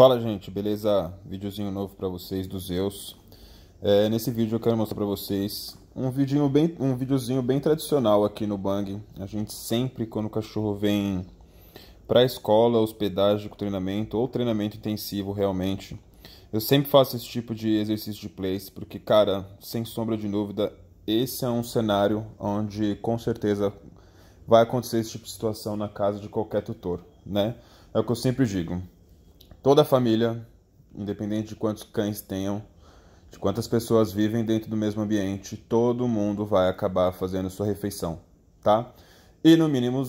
Fala gente, beleza? Videozinho novo para vocês do Zeus. É, nesse vídeo eu quero mostrar para vocês um videozinho bem, um videozinho bem tradicional aqui no Bang. A gente sempre quando o cachorro vem para escola, hospedagem, treinamento ou treinamento intensivo realmente, eu sempre faço esse tipo de exercício de place porque cara, sem sombra de dúvida, esse é um cenário onde com certeza vai acontecer esse tipo de situação na casa de qualquer tutor, né? É o que eu sempre digo. Toda a família, independente de quantos cães tenham, de quantas pessoas vivem dentro do mesmo ambiente, todo mundo vai acabar fazendo sua refeição, tá? E no mínimo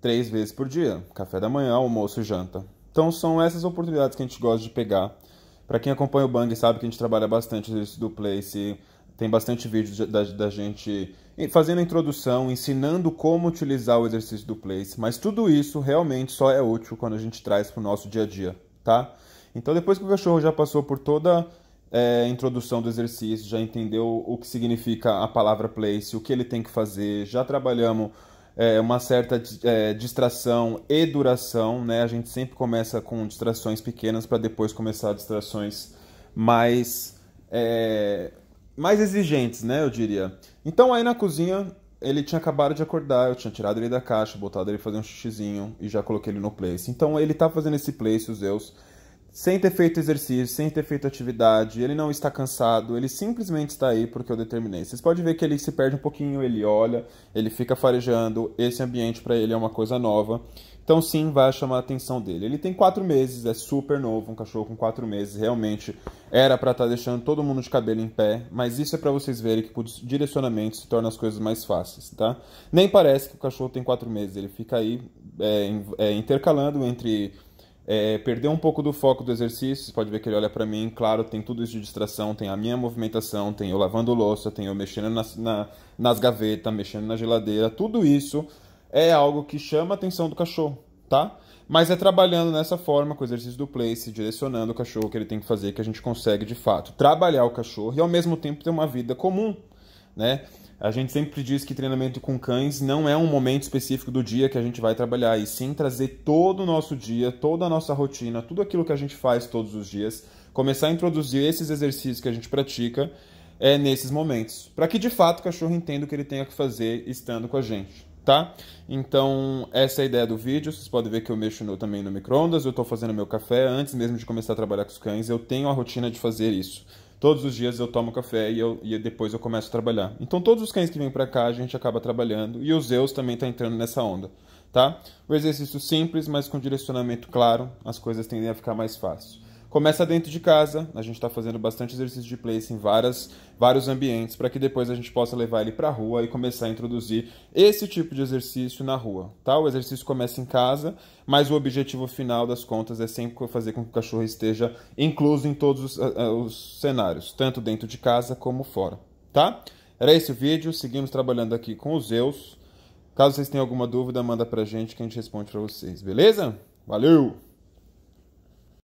três vezes por dia: café da manhã, almoço e janta. Então são essas oportunidades que a gente gosta de pegar. Para quem acompanha o Bang sabe que a gente trabalha bastante isso do Place, tem bastante vídeo da, da gente fazendo a introdução, ensinando como utilizar o exercício do Place, mas tudo isso realmente só é útil quando a gente traz para o nosso dia a dia tá? Então, depois que o cachorro já passou por toda é, a introdução do exercício, já entendeu o que significa a palavra place, o que ele tem que fazer, já trabalhamos é, uma certa é, distração e duração, né? A gente sempre começa com distrações pequenas para depois começar distrações mais é, mais exigentes, né? Eu diria. Então aí na cozinha ele tinha acabado de acordar, eu tinha tirado ele da caixa, botado ele fazer um xixizinho e já coloquei ele no place. Então ele tá fazendo esse place, os Zeus sem ter feito exercício, sem ter feito atividade, ele não está cansado, ele simplesmente está aí porque eu determinei. Vocês podem ver que ele se perde um pouquinho, ele olha, ele fica farejando, esse ambiente para ele é uma coisa nova. Então sim, vai chamar a atenção dele. Ele tem quatro meses, é super novo, um cachorro com quatro meses, realmente era para estar tá deixando todo mundo de cabelo em pé, mas isso é para vocês verem que por direcionamento se torna as coisas mais fáceis, tá? Nem parece que o cachorro tem quatro meses, ele fica aí é, é, intercalando entre é, é um pouco do foco do exercício. Você pode ver que ele olha para mim, claro, tem tudo isso de distração, tem a minha movimentação, tem eu lavando louça, tem eu mexendo nas, na, nas gavetas, mexendo na geladeira, tudo isso é algo que chama a atenção do cachorro, tá? Mas é trabalhando nessa forma, com o exercício do place, direcionando o cachorro que ele tem que fazer, que a gente consegue de fato trabalhar o cachorro e ao mesmo tempo ter uma vida comum, né? A gente sempre diz que treinamento com cães não é um momento específico do dia que a gente vai trabalhar, e sim trazer todo o nosso dia, toda a nossa rotina, tudo aquilo que a gente faz todos os dias, começar a introduzir esses exercícios que a gente pratica é, nesses momentos, para que de fato o cachorro entenda o que ele tenha que fazer estando com a gente. Tá? Então, essa é a ideia do vídeo. Vocês podem ver que eu mexo no, também no micro-ondas. Eu estou fazendo meu café antes mesmo de começar a trabalhar com os cães. Eu tenho a rotina de fazer isso. Todos os dias eu tomo café e, eu, e depois eu começo a trabalhar. Então todos os cães que vêm para cá a gente acaba trabalhando e o Zeus também está entrando nessa onda, tá? O exercício simples, mas com direcionamento claro, as coisas tendem a ficar mais fáceis. Começa dentro de casa, a gente está fazendo bastante exercício de place em várias, vários ambientes, para que depois a gente possa levar ele para a rua e começar a introduzir esse tipo de exercício na rua. Tá? O exercício começa em casa, mas o objetivo final das contas é sempre fazer com que o cachorro esteja incluso em todos os, os cenários, tanto dentro de casa como fora. Tá? Era esse o vídeo, seguimos trabalhando aqui com os Zeus. Caso vocês tenham alguma dúvida, manda para a gente que a gente responde para vocês, beleza? Valeu!